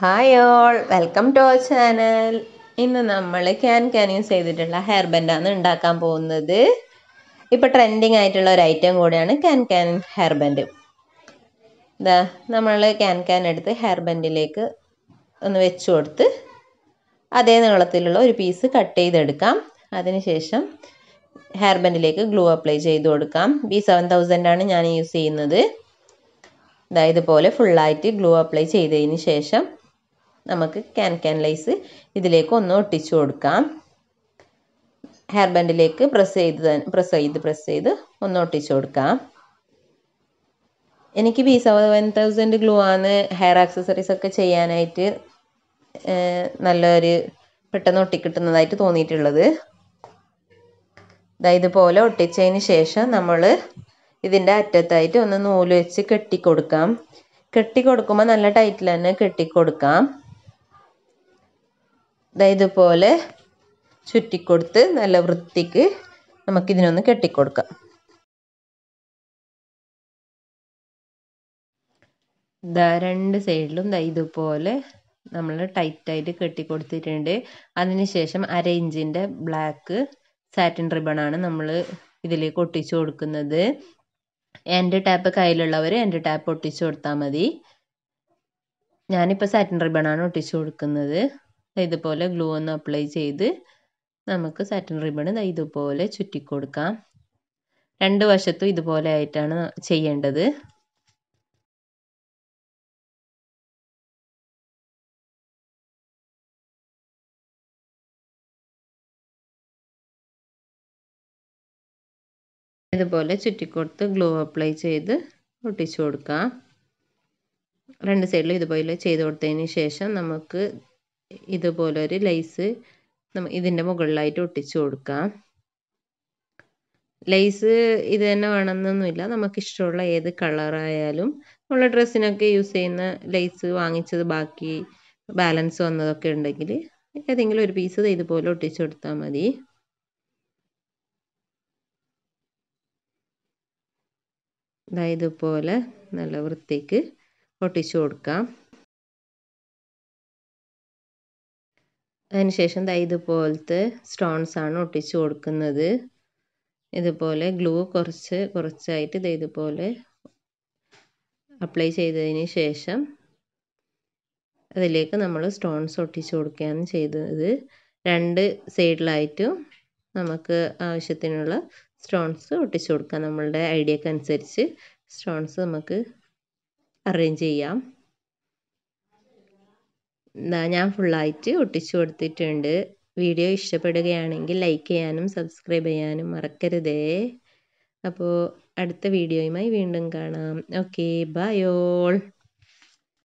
hi all welcome to our channel ഇന്ന് നമ്മൾ can can use ചെയ്തിട്ടുള്ള ഹെയർ ബെൻഡാണ് ഉണ്ടാക്കാൻ പോകുന്നത് ഇപ്പം ട്രെൻഡിങ് ആയിട്ടുള്ള ഒരു ഐറ്റം കൂടിയാണ് ക്യാൻ ക്യാൻ ഹെയർ ബെൻഡ് ഇതാ നമ്മൾ ക്യാൻ ക്യാൻ എടുത്ത് ഹെയർ ബെൻഡിലേക്ക് ഒന്ന് വെച്ചു കൊടുത്ത് അതേ നീളത്തിലുള്ള ഒരു പീസ് കട്ട് ചെയ്തെടുക്കാം അതിനുശേഷം ഹെയർ ബെൻഡിലേക്ക് ഗ്ലൂ അപ്ലൈ ചെയ്ത് കൊടുക്കാം ബി സെവൻ തൗസൻഡാണ് ഞാൻ യൂസ് ചെയ്യുന്നത് ഇതാ ഇതുപോലെ ഫുള്ളായിട്ട് ഗ്ലൂ അപ്ലൈ ചെയ്തതിന് ശേഷം നമുക്ക് ക്യാൻ ക്യാൻ ലൈസ് ഇതിലേക്ക് ഒന്ന് ഒട്ടിച്ചു കൊടുക്കാം ഹെയർ ബാൻഡിലേക്ക് പ്രസ് ചെയ്ത് പ്രസ് ചെയ്ത് പ്രസ് ചെയ്ത് ഒന്ന് ഒട്ടിച്ചു കൊടുക്കാം എനിക്ക് ബി സെവൻ തൗസൻഡ് ഗ്ലൂ ആണ് ഹെയർ ആക്സസറീസ് ഒക്കെ ചെയ്യാനായിട്ട് നല്ലൊരു പെട്ടെന്ന് ഒട്ടിക്കിട്ടുന്നതായിട്ട് തോന്നിയിട്ടുള്ളത് ഇതുപോലെ ഒട്ടിച്ചതിന് ശേഷം നമ്മൾ ഇതിൻ്റെ അറ്റത്തായിട്ട് ഒന്ന് നൂല് വെച്ച് കെട്ടിക്കൊടുക്കാം കെട്ടിക്കൊടുക്കുമ്പോൾ നല്ല ടൈറ്റിൽ തന്നെ കെട്ടിക്കൊടുക്കാം ഇതുപോലെ ചുറ്റിക്കൊടുത്ത് നല്ല വൃത്തിക്ക് നമുക്കിതിനൊന്ന് കെട്ടിക്കൊടുക്കാം ഇതാ രണ്ട് സൈഡിലും ദാ ഇതുപോലെ നമ്മൾ ടൈറ്റായിട്ട് കെട്ടി കൊടുത്തിട്ടുണ്ട് അതിനുശേഷം അര ഇഞ്ചിൻ്റെ ബ്ലാക്ക് സാറ്റിൻ റിബണാണ് നമ്മൾ ഇതിലേക്ക് ഒട്ടിച്ചു കൊടുക്കുന്നത് എൻ്റെ ടാപ്പ് കയ്യിലുള്ളവർ എൻ്റെ ടാപ്പ് ഒട്ടിച്ചു കൊടുത്താൽ മതി ഞാനിപ്പോൾ സാറ്റിൻ റിബണാണ് ഒട്ടിച്ചു കൊടുക്കുന്നത് ഇതുപോലെ ഗ്ലൂ ഒന്ന് അപ്ലൈ ചെയ്ത് നമുക്ക് സാറ്റിൻ റിബൺ ഇതുപോലെ ചുറ്റിക്കൊടുക്കാം രണ്ട് വശത്തും ഇതുപോലെ ആയിട്ടാണ് ചെയ്യേണ്ടത് ഇതുപോലെ ചുറ്റിക്കൊടുത്ത് ഗ്ലൂ അപ്ലൈ ചെയ്ത് ഒട്ടിച്ചു കൊടുക്കാം രണ്ട് സൈഡിലും ഇതുപോലെ ചെയ്ത് കൊടുത്തതിന് ശേഷം നമുക്ക് ഇതുപോലെ ഒരു ലൈസ് ഇതിൻ്റെ മുകളിലായിട്ട് ഒട്ടിച്ചു കൊടുക്കാം ലൈസ് ഇത് തന്നെ വേണമെന്നൊന്നുമില്ല നമുക്കിഷ്ടമുള്ള ഏത് കളറായാലും നമ്മളെ ഡ്രസ്സിനൊക്കെ യൂസ് ചെയ്യുന്ന ലൈസ് വാങ്ങിച്ചത് ബാക്കി ബാലൻസ് വന്നതൊക്കെ ഉണ്ടെങ്കിൽ ഏതെങ്കിലും ഒരു പീസ് ഇതുപോലെ ഒട്ടിച്ചു കൊടുത്താൽ മതി ഇതുപോലെ നല്ല വൃത്തിക്ക് ഒട്ടിച്ചു കൊടുക്കാം അതിന് ശേഷം ദാ ഇതുപോലത്തെ സ്റ്റോൺസാണ് ഒട്ടിച്ചു കൊടുക്കുന്നത് ഇതുപോലെ ഗ്ലൂ കുറച്ച് കുറച്ചായിട്ട് ദാ ഇതുപോലെ അപ്ലൈ ചെയ്തതിന് ശേഷം അതിലേക്ക് നമ്മൾ സ്റ്റോൺസ് ഒട്ടിച്ചു കൊടുക്കുകയാണ് ചെയ്തത് രണ്ട് സൈഡിലായിട്ടും നമുക്ക് ആവശ്യത്തിനുള്ള സ്റ്റോൺസ് ഒട്ടിച്ചു കൊടുക്കാം നമ്മളുടെ ഐഡിയക്കനുസരിച്ച് സ്റ്റോൺസ് നമുക്ക് അറേഞ്ച് ചെയ്യാം ഞാൻ ഫുള്ളായിട്ട് ഒട്ടിച്ചു കൊടുത്തിട്ടുണ്ട് വീഡിയോ ഇഷ്ടപ്പെടുകയാണെങ്കിൽ ലൈക്ക് ചെയ്യാനും സബ്സ്ക്രൈബ് ചെയ്യാനും മറക്കരുതേ അപ്പോൾ അടുത്ത വീഡിയോയുമായി വീണ്ടും കാണാം ഓക്കെ ബൈ ഓൾ